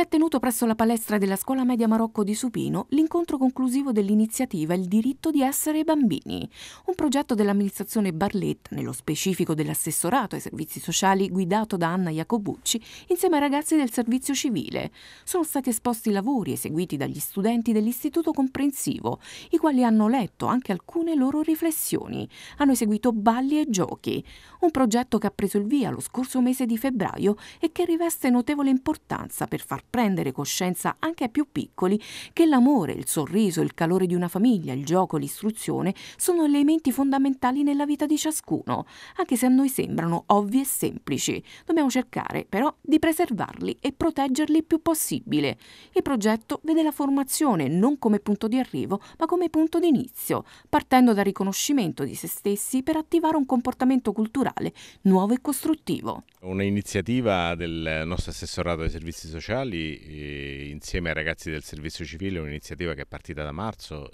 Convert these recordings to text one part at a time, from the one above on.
si è tenuto presso la palestra della Scuola Media Marocco di Supino l'incontro conclusivo dell'iniziativa Il diritto di essere bambini, un progetto dell'amministrazione Barletta, nello specifico dell'assessorato ai servizi sociali guidato da Anna Jacobucci, insieme ai ragazzi del servizio civile. Sono stati esposti lavori eseguiti dagli studenti dell'istituto comprensivo, i quali hanno letto anche alcune loro riflessioni, hanno eseguito balli e giochi, un progetto che ha preso il via lo scorso mese di febbraio e che riveste notevole importanza per far prendere coscienza anche ai più piccoli che l'amore, il sorriso, il calore di una famiglia, il gioco, l'istruzione sono elementi fondamentali nella vita di ciascuno, anche se a noi sembrano ovvi e semplici. Dobbiamo cercare però di preservarli e proteggerli il più possibile. Il progetto vede la formazione non come punto di arrivo, ma come punto di inizio, partendo dal riconoscimento di se stessi per attivare un comportamento culturale nuovo e costruttivo. Un'iniziativa del nostro assessorato ai servizi sociali eh, insieme ai ragazzi del servizio civile, un'iniziativa che è partita da marzo.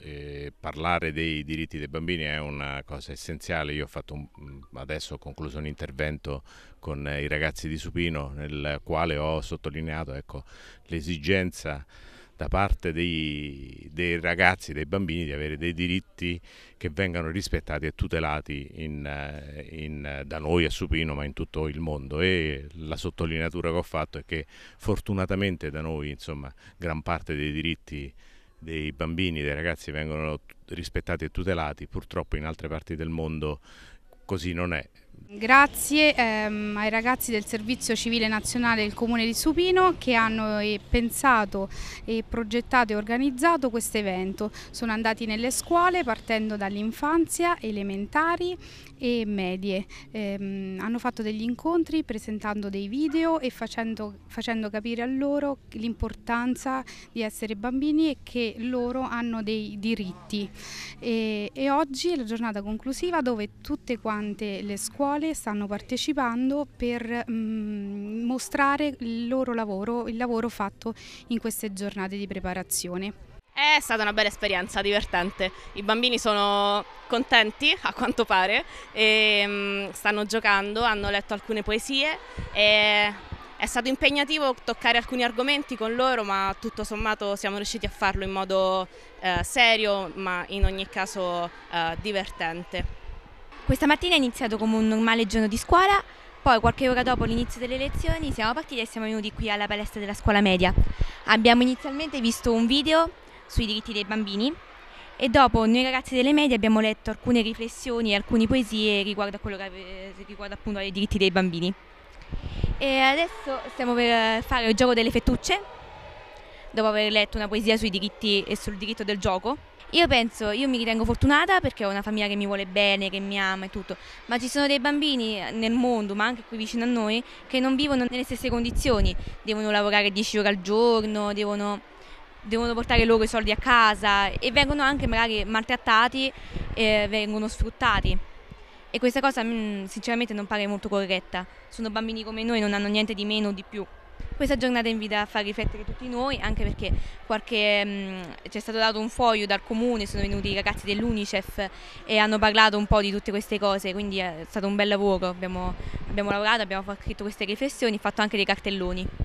parlare dei diritti dei bambini è una cosa essenziale. Io ho fatto un, mm, adesso ho concluso un intervento con i ragazzi di Supino nel quale ho sottolineato ecco, l'esigenza da parte dei, dei, ragazzi, dei bambini, di avere dei diritti che vengano rispettati e tutelati in, eh, in, eh, da noi a Supino, ma in tutto il mondo. E la sottolineatura che ho fatto è che fortunatamente da noi, insomma, gran parte dei diritti dei bambini, dei ragazzi vengono rispettati e tutelati, purtroppo in altre parti del mondo così non è. Grazie ehm, ai ragazzi del Servizio Civile Nazionale del Comune di Supino che hanno eh, pensato, eh, progettato e organizzato questo evento. Sono andati nelle scuole partendo dall'infanzia, elementari e medie. Eh, hanno fatto degli incontri presentando dei video e facendo, facendo capire a loro l'importanza di essere bambini e che loro hanno dei diritti. E, e oggi è la giornata conclusiva dove tutte quante le scuole scuole stanno partecipando per mh, mm, mostrare il loro lavoro, il lavoro fatto in queste giornate di preparazione. È stata una bella esperienza, divertente. I bambini sono contenti, a quanto pare, e mm, stanno giocando, hanno letto alcune poesie e è stato impegnativo toccare alcuni argomenti con loro, ma tutto sommato siamo riusciti a farlo in modo eh, serio, ma in ogni caso eh, divertente. Questa mattina è iniziato come un normale giorno di scuola, poi qualche ora dopo l'inizio delle lezioni siamo partiti e siamo venuti qui alla palestra della scuola media. Abbiamo inizialmente visto un video sui diritti dei bambini e dopo noi ragazzi delle medie abbiamo letto alcune riflessioni e alcune poesie riguardo, che, riguardo appunto ai diritti dei bambini. E adesso stiamo per fare il gioco delle fettucce, dopo aver letto una poesia sui diritti e sul diritto del gioco. Io penso, io mi ritengo fortunata perché ho una famiglia che mi vuole bene, che mi ama e tutto, ma ci sono dei bambini nel mondo, ma anche qui vicino a noi, che non vivono nelle stesse condizioni, devono lavorare 10 ore al giorno, devono, devono portare loro i soldi a casa e vengono anche magari maltrattati, e vengono sfruttati. E questa cosa mm, sinceramente non pare molto corretta, sono bambini come noi, non hanno niente di meno o di più. Questa giornata invita a far riflettere tutti noi, anche perché mm, ci è stato dato un foglio dal comune, sono venuti i ragazzi dell'Unicef e hanno parlato un po' di tutte queste cose, quindi è stato un bel lavoro, abbiamo, abbiamo lavorato, abbiamo scritto queste riflessioni, fatto anche dei cartelloni.